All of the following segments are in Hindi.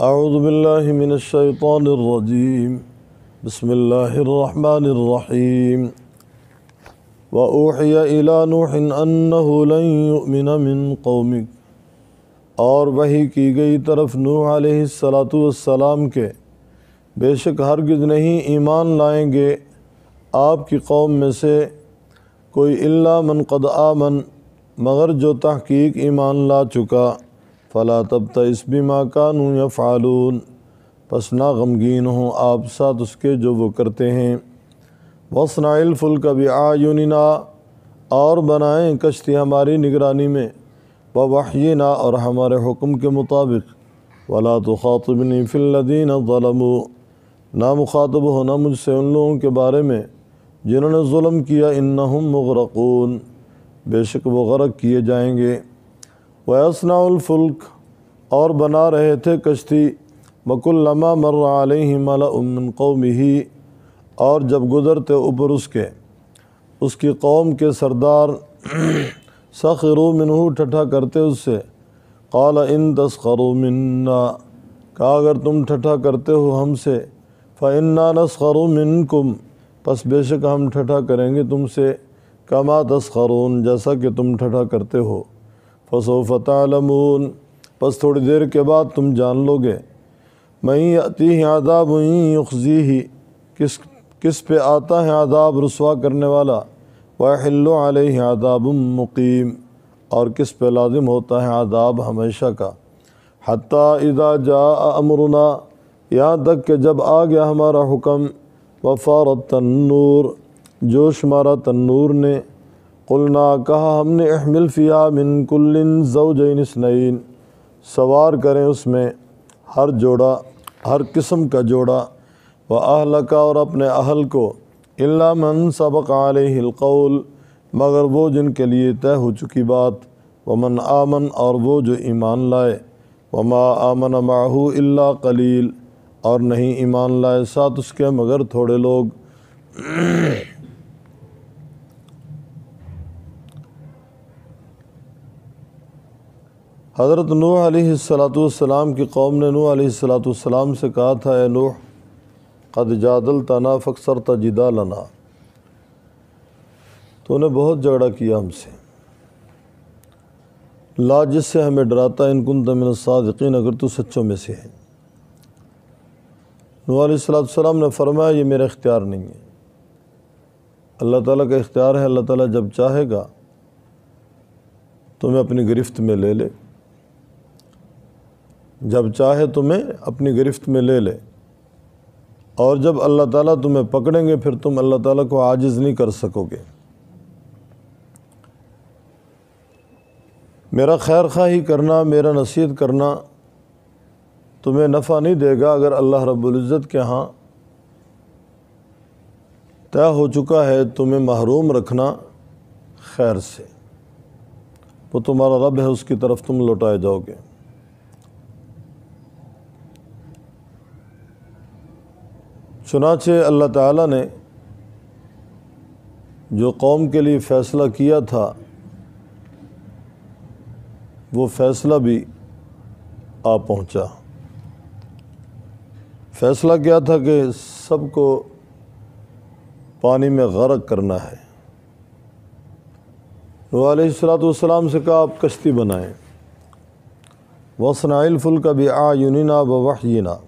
أعوذ بالله من الشيطان الرجيم بسم الله الرحمن الرحيم وأوحي إلى نوح أنه لن يؤمن من قومك और वही की गई तरफ नूह अलैहिस्सलाम के बेशक हरगिज़ नहीं ईमान लाएंगे आपकी कौम में से कोई इल्ला मन कद आमन मगर जो तहकीक ईमान ला चुका फ़ला तब तस्बी माँ कानू या फ़ालून पस ना गमगीन हों आप साथ उसके जो वो करते हैं वसनाइलफुल कभी आयुनिना और बनाएँ कश्ती हमारी निगरानी में व और हमारे हुक्म के मुताबिक वला तो ख़ातबनी फ़िल्लदीन ज़लमु ना मुखातब होना मुझसे उन लोगों के बारे में जिन्होंने म किया इन मगरकून बेशक वो गरक किए जाएंगे फुल्क और बना रहे थे कश्ती मकुल्लमा मर आलिमन कौम ही और जब गुज़रते ऊपर उसके उसकी कौम के सरदार सखरू मिनहू ठठा करते उससे काला इन तस्करू मन्ना कहा अगर तुम ठठा करते हो हमसे फ़न्ना नस्करू मिनकुम बस बेशक हम ठठा करेंगे तुमसे कमा तस्करून जैसा कि तुम ठठा करते हो फसोफ़ बस थोड़ी देर के बाद तुम जान लोगे मैं आती है आदाब वहीं युखजी ही किस किस पे आता है आदाब रसवा करने वाला वाहिल्लो आदाब मुकीम और किस पे लाजिम होता है आदाब हमेशा का हती इदा जा अमरुना यहाँ तक कि जब आ गया हमारा हुक्म वफारत तन्नूर जोश मारा तन्नूर ने कुलना कहा हमने अहमिल फ़िया मिन कुल्लिन जोजैन स्नैन सवार करें उसमें हर जोड़ा हर किस्म का जोड़ा व अहल का और अपने अहल को इल्ला मन सबक आलकौल मगर वो जिनके लिए तय हो चुकी बात वमन आमन और वो जो ईमान लाए वमा आमन माहू इल्ला कलील और नहीं ईमान लाए साथ उसके मगर थोड़े लोग हज़रत नू सलाम की कौम ने नू सलाम से कहा था ए नूह कद जादल तना फ़क्सर तजिदा लना तो उन्हें बहुत झगड़ा किया हमसे ला जिससे हमें डराता इनकुन तमिन यकीन अगर तो सच्चों में से है नूसम ने फरमाया ये मेरा इख्तियार नहीं है अल्लाह ताला का इख्तियार है अल्लाह ताला जब चाहेगा तो मैं अपनी गिरफ्त में ले ले जब चाहे तुम्हें अपनी गिरफ्त में ले ले और जब अल्लाह ताला तुम्हें पकड़ेंगे फिर तुम अल्लाह ताला को आजिज़ नहीं कर सकोगे मेरा खैर खाही करना मेरा नसीहत करना तुम्हें नफ़ा नहीं देगा अगर अल्लाह रब्ज़त के यहाँ तय हो चुका है तुम्हें महरूम रखना खैर से वो तुम्हारा रब है उसकी तरफ तुम लौटाए जाओगे चुनाचे अल्लाह ताला ने जो कौम के लिए फ़ैसला किया था वो फ़ैसला भी आ पहुंचा फ़ैसला क्या था कि सबको पानी में गर्क करना है नूसलाम से कहा आप कश्ती बनाएं वसनाइल फुल का भी आ यूनिना व वहयना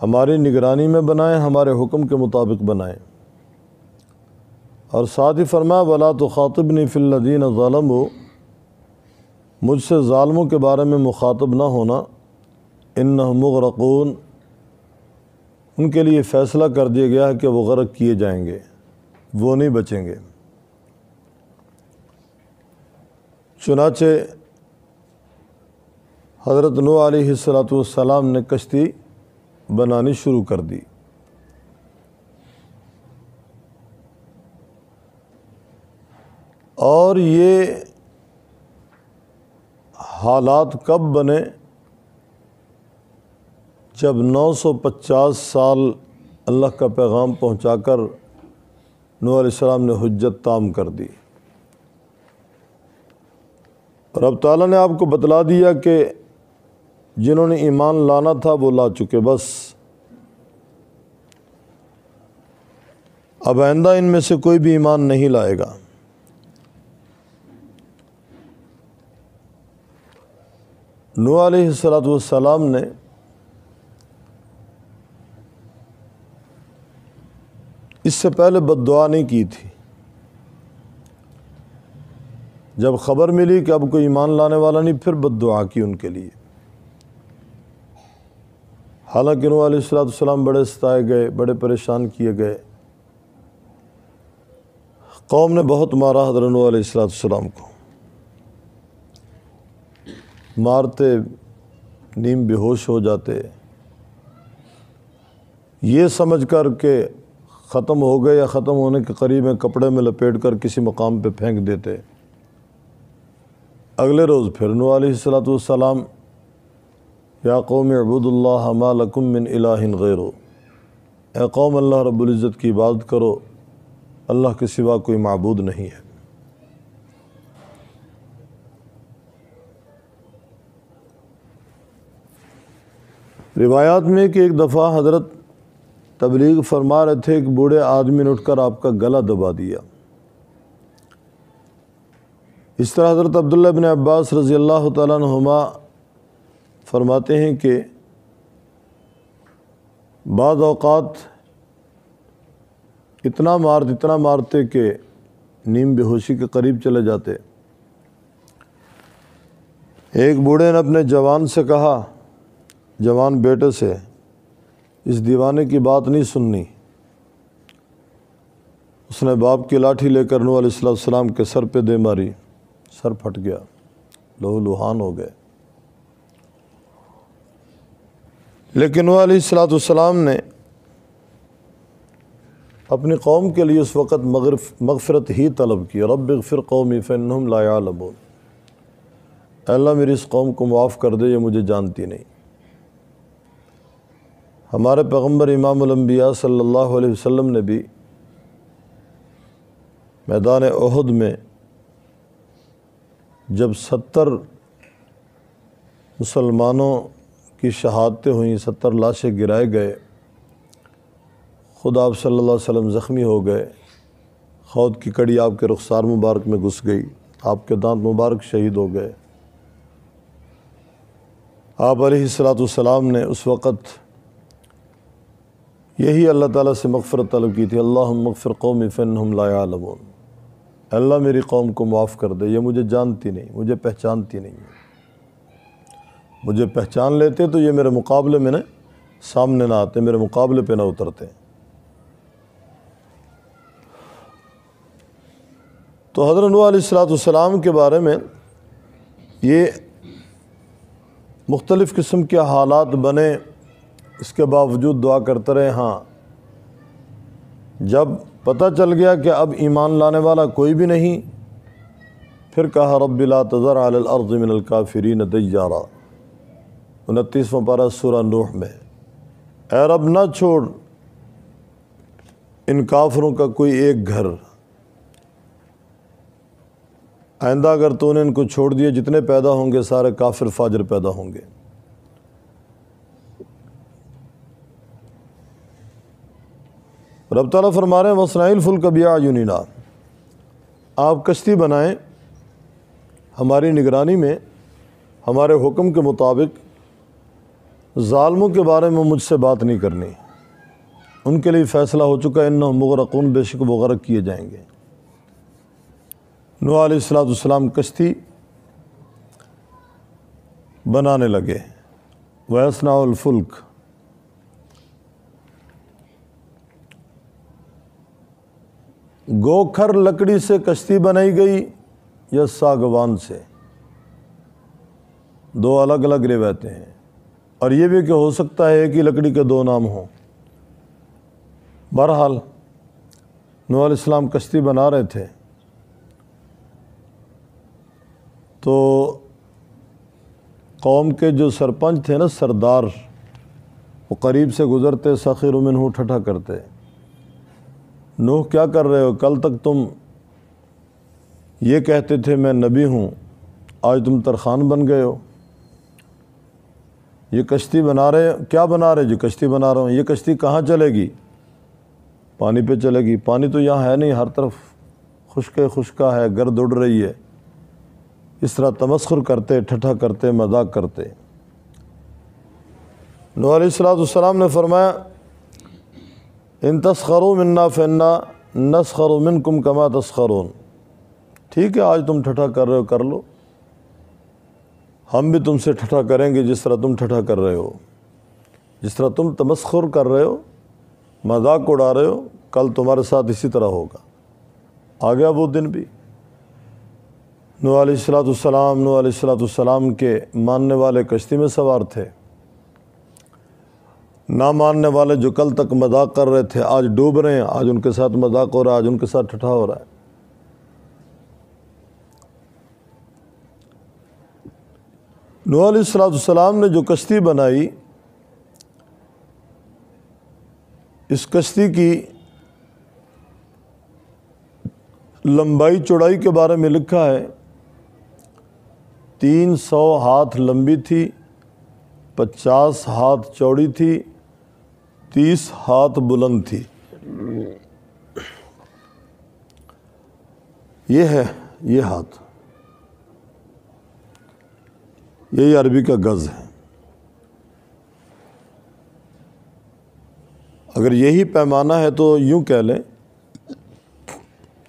हमारी निगरानी में बनाएं हमारे हुक्म के मुताबिक बनाएं और साथ ही फरमा वला तो ख़ातबनी फ़िल्लिन ालम हो मुझसे ालमों के बारे में मुखातब ना होना इन मगरकून उनके लिए फ़ैसला कर दिया गया है कि वो गर्क किए जाएंगे वो नहीं बचेंगे चुनाचे हज़रत नू सलाम ने कश्ती बनानी शुरू कर दी और ये हालात कब बने जब 950 साल अल्लाह का पैगाम पहुंचाकर नूसम ने हजत ताम कर दी और अब ताला ने आपको बतला दिया कि जिन्होंने ईमान लाना था वो ला चुके बस अब आइंदा इनमें से कोई भी ईमान नहीं लाएगा नू सलाम ने इससे पहले बददुआ नहीं की थी जब खबर मिली कि अब कोई ईमान लाने वाला नहीं फिर बददुआ की उनके लिए हालांकि नूह बड़े सताए गए बड़े परेशान किए गए कौम ने बहुत मारा हजरत नूह को मारते नीम बेहोश हो जाते ये समझ कर के ख़त्म हो गए या ख़त्म होने के करीब में कपड़े में लपेट कर किसी मकाम पे फेंक देते अगले रोज़ फिर नू सलाम या कौम अबूदुल्लाकमिन गैरो ए कौम अल्लाह रबुल्ज़त की इबादत करो अल्लाह के सिवा कोई मबूद नहीं है रिवायात में कि एक दफ़ा हज़रत तबलीग फरमा रहे थे एक बूढ़े आदमी ने उठकर आपका गला दबा दिया इस तरह हज़रत अब्दुल्ला बिन अब्बास रज़ी अल्लाह तुमा फरमाते हैं कि बाद औकात इतना मार इतना मारते कि नीम बेहोशी के करीब चले जाते एक बूढ़े ने अपने जवान से कहा जवान बेटे से इस दीवाने की बात नहीं सुननी उसने बाप की लाठी लेकर नू के सर पे दे मारी सर फट गया लोहू लुहान हो गए लेकिन वह सलाम ने अपनी कौम के लिए उस वक़्त मगफरत ही तलब की रब फिर कौमी फ़नहम लायालबो अल्लाह मेरी इस कौम को माफ़ कर दे ये मुझे जानती नहीं हमारे पैगम्बर इमामबिया सल्ला वसम ने भी मैदान अहद में जब सत्तर मुसलमानों की शहादतें हुई सत्तर लाशें गिराए गए खुद आप सल्ला वसम ज़ख्मी हो गए खौद की कड़ी आपके रुखसार मुबारक में घुस गई आपके दांत मुबारक शहीद हो गए आप सलाम ने उस वक़्त यही अल्लाह ताला से मगफ़रत तलब की थी अल्लाह मगफ़र कौम फ़न हम लायालमून अल्लाह मेरी कौम को माफ़ कर दे ये मुझे जानती नहीं मुझे पहचानती नहीं मुझे पहचान लेते तो ये मेरे मुकाबले में न सामने ना आते मेरे मुकाबले पे ना उतरते तो हजरत सलाम के बारे में ये मुख्तलिफ़ किस्म के हालात बने इसके बावजूद दुआ करते रहे हाँ जब पता चल गया कि अब ईमान लाने वाला कोई भी नहीं फिर कहा रब्बिला तज़र अलर्ज़ मिनल काफ़री नतजारा उनतीसवां पारा सूरा नूह में अरब न ना छोड़ इन काफरों का कोई एक घर आइंदा अगर तूने इनको छोड़ दिया जितने पैदा होंगे सारे काफिर फाजर पैदा होंगे रब ताला फरमा रहे हैं वसनाइल फुल कबिया यूनिना आप कश्ती बनाएं हमारी निगरानी में हमारे हुक्म के मुताबिक ालमों के बारे में मुझसे बात नहीं करनी उनके लिए फ़ैसला हो चुका है इन मगरकून बेशक वो किए जाएंगे नूआलाम कश्ती बनाने लगे वैसनाफुल्क गोखर लकड़ी से कश्ती बनाई गई या सागवान से दो अलग अलग रिवायतें हैं और ये भी कि हो सकता है कि लकड़ी के दो नाम हों बहरहाल नूसम कश्ती बना रहे थे तो कौम के जो सरपंच थे ना सरदार वो करीब से गुज़रते सखीर उमिन हूँ ठठा करते नूह क्या कर रहे हो कल तक तुम ये कहते थे मैं नबी हूँ आज तुम तरखान बन गए हो ये कश्ती बना रहे क्या बना रहे जो कश्ती बना रहा हूँ ये कश्ती कहाँ चलेगी पानी पे चलेगी पानी तो यहाँ है नहीं हर तरफ खुशक खुशका है गर्द उड़ रही है इस तरह तमस्खुर करते ठठा करते मजाक करते नूसलाम ने फरमाया इन तस्खरों मन्ना फ़न्ना नस्खरों मिन कुम कमा तस्खर ठीक है आज तुम ठठा कर रहे हो कर लो हम भी तुमसे ठठा करेंगे जिस तरह तुम ठठा कर रहे हो जिस तरह तुम तमस्खुर कर रहे हो मजाक उड़ा रहे हो कल तुम्हारे साथ इसी तरह होगा आ गया वो दिन भी नूसलाम नूसलाम के मानने वाले कश्ती में सवार थे ना मानने वाले जो कल तक मजाक कर रहे थे आज डूब रहे हैं आज उनके साथ मजाक हो रहा है आज उनके साथ ठठा हो रहा है नूसलाम ने जो कश्ती बनाई इस कश्ती की लंबाई चौड़ाई के बारे में लिखा है तीन सौ हाथ लंबी थी पचास हाथ चौड़ी थी तीस हाथ बुलंद थी ये है ये हाथ यही अरबी का गज़ है अगर यही पैमाना है तो यूँ कह लें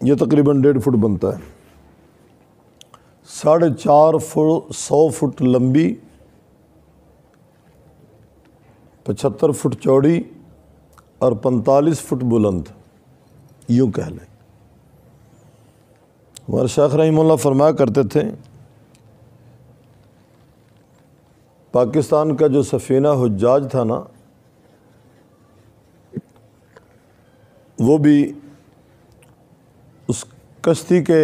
यह तकरीबन डेढ़ फुट बनता है साढ़े चार फुट सौ फुट लंबी पचहत्तर फुट चौड़ी और पैंतालीस फुट बुलंद यूँ कह लें हमारे शेख रही फरमाया करते थे पाकिस्तान का जो सफ़ीना हजाज था ना वो भी उस कश्ती के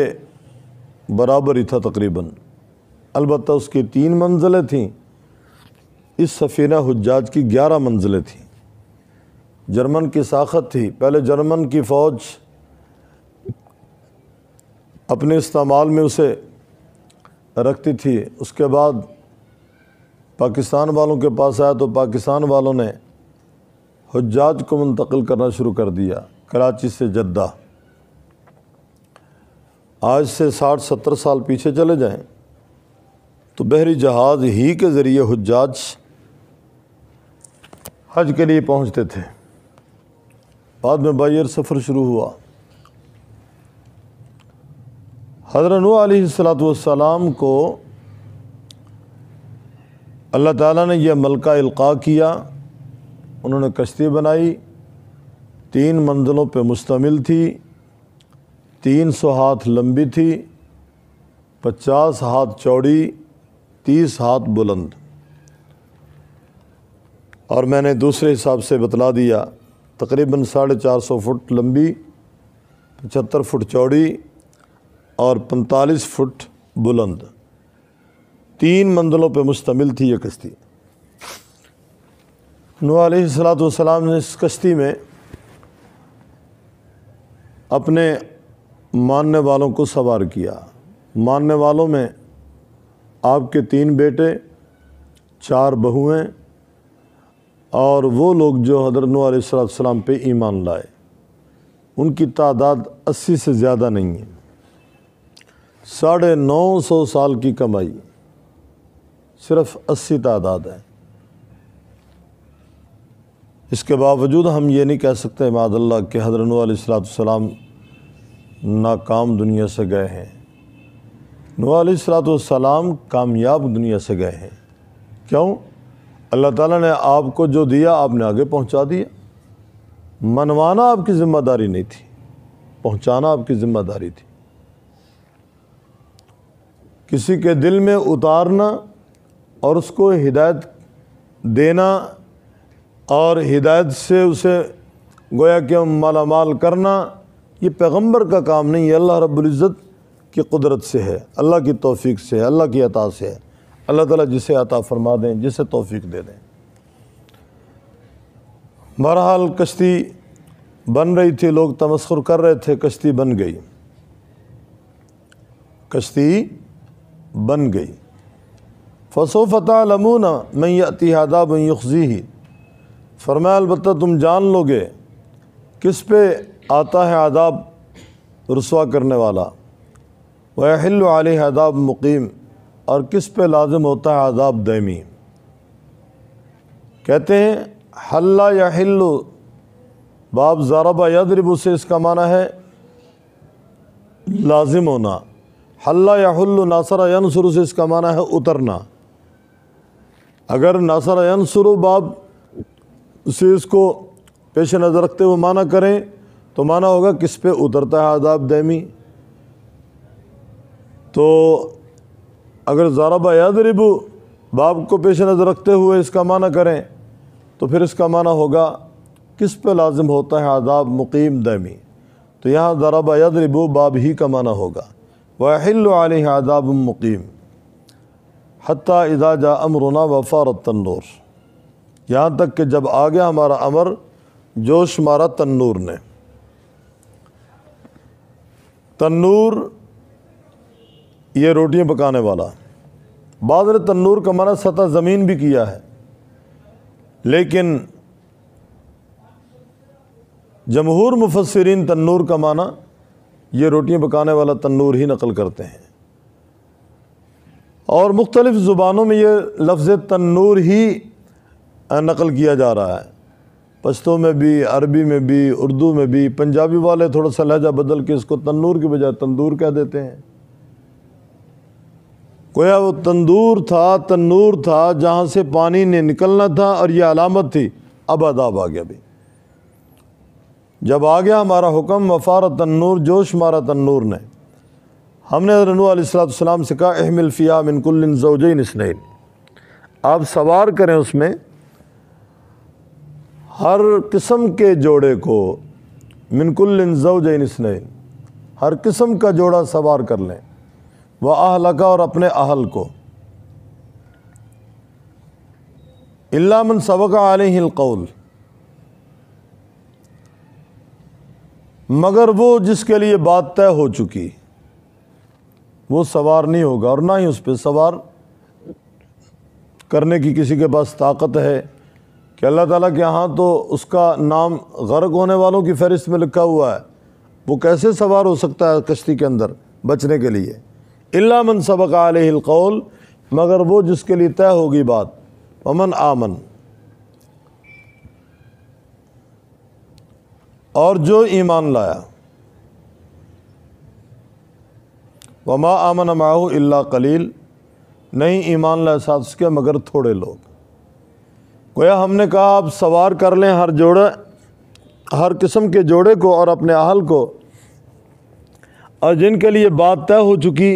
बराबर ही था तकरीबन अलबत्त उसकी तीन मंजिलें थीं इस सफ़ीना हजाज की ग्यारह मंजिलें थीं जर्मन की साखत थी पहले जर्मन की फ़ौज अपने इस्तेमाल में उसे रखती थी उसके बाद पाकिस्तान वालों के पास आया तो पाकिस्तान वालों ने हजाज को मुंतकिल करना शुरू कर दिया कराची से जद्दा आज से साठ सत्तर साल पीछे चले जाएं तो बहरी जहाज़ ही के ज़रिए हजाज हज के लिए पहुंचते थे बाद में बायर सफ़र शुरू हुआ हजरत सलाम को अल्लाह ताला ने यह मलका इल्का किया उन्होंने कश्ती बनाई तीन मंजिलों पर मुश्तमिल थी तीन सौ हाथ लंबी थी पचास हाथ चौड़ी तीस हाथ बुलंद और मैंने दूसरे हिसाब से बतला दिया तकरीबन साढ़े चार सौ फुट लंबी पचहत्तर फुट चौड़ी और पैंतालीस फुट बुलंद तीन मंजिलों पर मुश्तमिल थी यह कश्ती नूसलात वसलाम ने इस कश्ती में अपने मानने वालों को सवार किया मानने वालों में आपके तीन बेटे चार बहुएं और वो लोग जो हजरत नूसलाम पे ईमान लाए उनकी तादाद अस्सी से ज़्यादा नहीं है साढ़े नौ सौ साल की कमाई सिर्फ अस्सी तादाद है इसके बावजूद हम ये नहीं कह सकते मादल्ला के हजरतम नाकाम दुनिया से गए हैं नवासलाम कामयाब दुनिया से गए हैं क्यों अल्लाह ताला ने आपको जो दिया आपने आगे पहुंचा दिया मनवाना आपकी ज़िम्मेदारी नहीं थी पहुंचाना आपकी ज़िम्मेदारी थी किसी के दिल में उतारना और उसको हिदायत देना और हिदायत से उसे गोया के माला माल करना ये पैगंबर का काम नहीं है अल्लाह रब्ज़त की कुदरत से है अल्लाह की तौफीक से है अल्लाह की अता से है अल्लाह ताला जिसे अता फरमा दें जिसे तौफीक दे दें बहरहाल कश्ती बन रही थी लोग तमस्कुर कर रहे थे कश्ती बन गई कश्ती बन गई फ़सोफ़तालमून मैं यतिहादाब युखजी ही फरमाया अलबत् तुम जान लोगे किस पे आता है आदाब रसवा करने वाला वहिल आदाब मुकीम और किस पे लाजम होता है आदाब दैमी कहते हैं हल्ला या हिल्लु बाब ज़ारबा यदरब से इसका माना है लाजिम होना हल्ला या हल्लु नासरा यनसर से इसका माना है उतरना अगर नासर अनसर बाब से इसको पेश नज़र रखते हुए माना करें तो माना होगा किस पे उतरता है आदाब दैमी तो अगर ज़ारबा यादरिब बाब को पेश नज़र रखते हुए इसका माना करें तो फिर इसका माना होगा किस पे लाजिम होता है आदाब मुकीम दैमी तो यहाँ जरा यादरिब बाब ही का माना होगा वाहिल आदाब मुकीम हती इदा अमरुना वफ़ारत तन्नूर यहाँ तक कि जब आ गया हमारा अमर जोश मारा तन्नूर ने तन्नूर ये रोटियाँ पकाने वाला बाद ने तन्नूर का माना सतह ज़मीन भी किया है लेकिन जमहूर मुफसरीन तन्नूर का माना ये रोटियाँ पकाने वाला तन्नूर ही नकल करते हैं और मुख्तलिफ़ ज़ुबानों में ये लफ्ज़ तन्नूर ही नकल किया जा रहा है पश्तो में भी अरबी में भी उर्दू में भी पंजाबी वाले थोड़ा सा लहजा बदल के इसको तन्नूर के बजाय तंदूर कह देते हैं गोया वो तंदूर था तन्नूर था जहाँ से पानी ने निकलना था और यह अलामत थी अब आदाब आ गया भी जब आ गया हमारा हुक्म वफार तन्नूर जोश मारा तन्नूर ने हमने नूसलाम से कहा अहमिलफ़िया मिनकुल्लिन जोजैन स्नैन आप सवार करें उसमें हर किस्म के जोड़े को मिनकुल्लिन जोजैन स्नैन हर किस्म का जोड़ा सवार कर लें वह का और अपने अहल को इलामन सबक आलकौल मगर वो जिसके लिए बात तय हो चुकी वो सवार नहीं होगा और ना ही उस पर सवार करने की किसी के पास ताकत है कि अल्लाह ताला के यहाँ तो उसका नाम गर्क होने वालों की फहरिस्त में लिखा हुआ है वो कैसे सवार हो सकता है कश्ती के अंदर बचने के लिए इल्ला मन सबक आलकौल मगर वो जिसके लिए तय होगी बात अमन आमन और जो ईमान लाया वमा आमन माह इल्ला कलील नहीं ईमान लाए साथ उसके मगर थोड़े लोग गोया हमने कहा आप सवार कर लें हर जोड़े हर किस्म के जोड़े को और अपने अहल को और जिनके लिए बात तय हो चुकी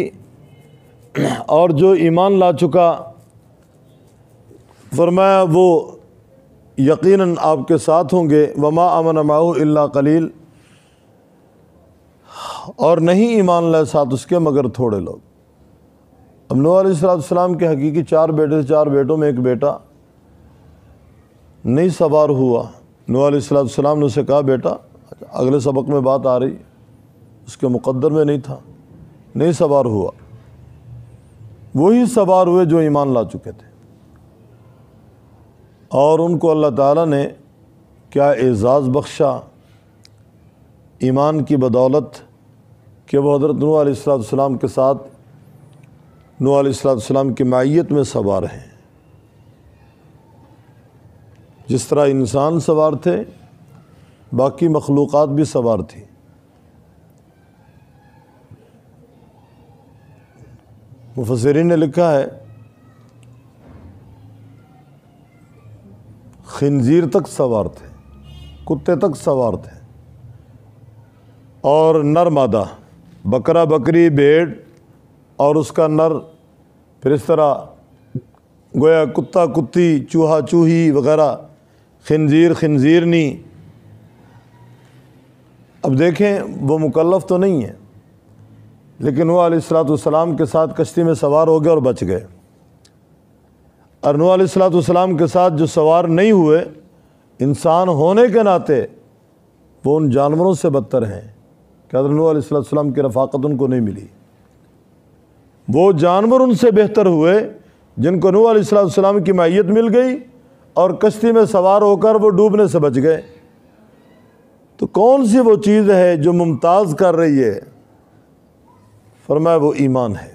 और जो ईमान ला चुका फरमाया वो यकीनन आपके साथ होंगे वमा अमन माहू इल्ला कलील और नहीं ईमान लाए साथ उसके मगर थोड़े लोग अब नूसलाम के हकीकी चार बेटे चार बेटों में एक बेटा नहीं सवार हुआ नूसलाम ने उसे कहा बेटा अगले सबक में बात आ रही उसके मुकद्दर में नहीं था नहीं सवार हुआ वही सवार हुए जो ईमान ला चुके थे और उनको अल्लाह ताला ने क्या एज़ाज़ बख्शा ईमान की बदौलत कि वह हज़रत नूसलाम के साथ नूसलाम की माइत में सवार हैं जिस तरह इंसान सवार थे बाकी मखलूक भी सवार थी मुफसरीन ने लिखा है खंजीर तक सवार थे कुत्ते तक सवार थे और नर मादा बकरा बकरी भेड़ और उसका नर फिर इस तरह गोया कुत्ता कुत्ती चूहा चूही वगैरह खनजीर खनजीरनी अब देखें वो मुकलफ़ तो नहीं है लेकिन वह सलाम के साथ कश्ती में सवार हो गए और बच गए और नू सलाम के साथ जो सवार नहीं हुए इंसान होने के नाते वो उन जानवरों से बदतर हैं कि हजरतम की रफ़ाक़त उनको नहीं मिली वो जानवर उनसे बेहतर हुए जिनको नू आसमाम की माहियत मिल गई और कश्ती में सवार होकर वो डूबने से बच गए तो कौन सी वो चीज़ है जो मुमताज़ कर रही है फरमाया वो ईमान है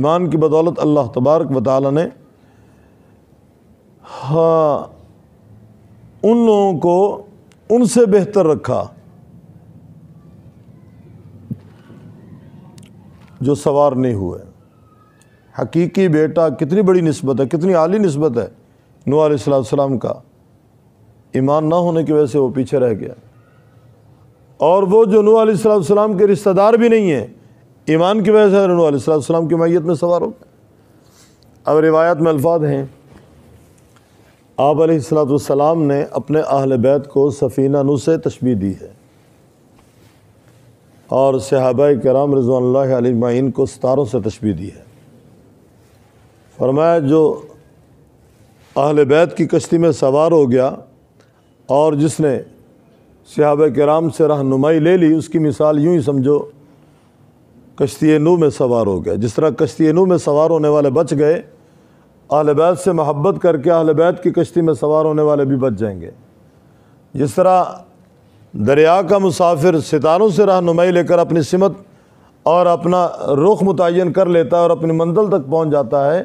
ईमान की बदौलत अल्लाह तबारक वाली ने हाँ उन लोगों को उनसे बेहतर रखा जो सवार नहीं हुए हकीकी बेटा कितनी बड़ी नस्बत है कितनी आली नस्बत है नू का ईमान ना होने की वजह से वो पीछे रह गया और वो जो नू के रिश्तेदार भी नहीं हैं ईमान की वजह से नू की मैत में सवार हो गए अब रिवायत में अल्फाज हैं आप सलाम ने अपने अहल बैत को सफ़ीना नु से तशबी दी है और सहाबा कराम रजवान अलमाइन को सितारों से तशबी दी है फरमाया जो अहल बैत की कश्ती में सवार हो गया और जिसने सहाब कराम से रहनुमाई ले ली उसकी मिसाल यूँ ही समझो कश्ती नू में सवार हो गया जिस तरह कश्ती नू में सवार होने वाले बच गए अहल बैत से महब्बत करके अहल बैत की कश्ती में सवार होने वाले भी बच जाएंगे जिस तरह दरिया का मुसाफिर सितारों से रहनुमाई लेकर अपनी सिमत और अपना रुख मुतन कर लेता है और अपनी मंजिल तक पहुँच जाता है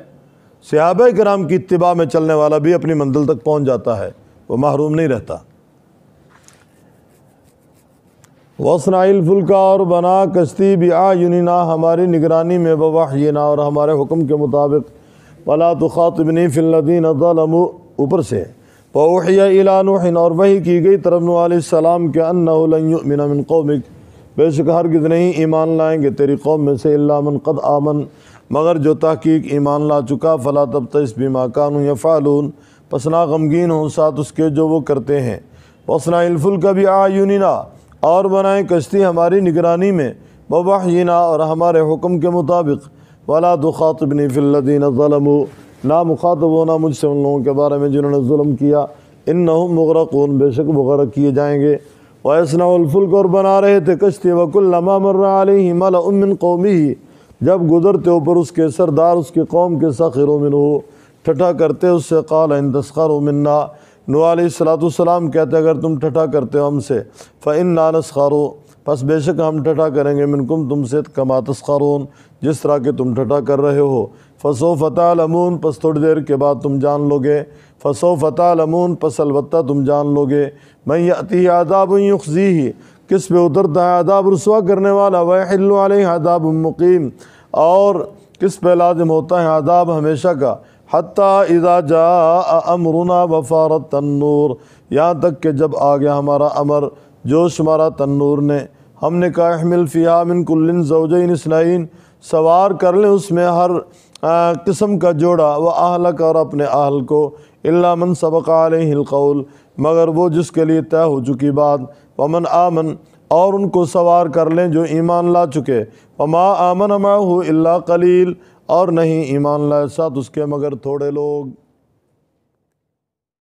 सिहाब कराम की इतबा में चलने वाला भी अपनी मंजिल तक पहुँच जाता है वो महरूम नहीं रहता वसनाइल फुल्का और बना कश्ती भी बिया यूनिना हमारी निगरानी में बवाहना और हमारे हुक्म के मुताबिक पला तो ख़ातबनी फ़िल्लिन ऊपर से पोहिया इलानुहन और वही की गई तरफ नूसम के अन्नमिन कौमिक बेशक हरगिज नहीं ईमान लाएंगे तेरी कौम में से इलामन कद आमन मगर जो तहकीक ईमान ला चुका फ़ला तब तस बीमा कानू या फ़ालून पसना गमगीन हो साथ उसके जो वो करते हैं पसना इल्फुल कभी आयुनिना और बनाएं कश्ती हमारी निगरानी में बबाहिना और हमारे हुक्म के मुताबिक वला दुखातबनी फ़िल्लिन ज़लमू ना मुखातब होना मुझसे उन लोगों के बारे में जिन्होंने जुल्म किया इन नहम मगरकून बेशक मुगर किए जाएंगे वैसनाफुल्क और बना रहे थे कश्ती वकुल्लमा मर्रही मल उमिन कौमी ही जब गुजरते ऊपर उसके सरदार उसके कौम के सखिर उमिन हो ठठा करते उससे काल इन तस्कर उमिनना सलातम कहते अगर तुम ठठा करते हो हमसे फ़िन ना नस्खारो बस बेशक हम ठठा करेंगे मिनकुम तुमसे कमा तस्खारून जिस तरह के तुम ठठा कर रहे हो फ़सो फ़ता लमून पस थोड़ी देर के बाद तुम जान लोगे फ़सो फ़ता लमून पस अलबत्ता तुम जान लोगे मैं अति आदाब युख़ी ही किस पे उतरता है आदाब रसुआ करने वाला वहल आदाब मुकीम और किस पे लाजम होता है आदाब हमेशा का हती इदा जा अमरुना वफारत तन्नूर यहाँ तक कि जब आ गया हमारा अमर जोश मारा तन्नूर ने हमने कहा अहमिल फ़िया मिन कुल्लिन जवजन सवार कर लें उसमें हर किस्म का जोड़ा व आहलक और अपने आहल को अल्ला मन सबक़ालकौल मगर वो जिसके लिए तय हो चुकी बात वमन आमन और उनको सवार कर लें जो ईमान ला चुके वमा आमन अमा अल्ला कलील और नहीं ईमान ला साथ उसके मगर थोड़े लोग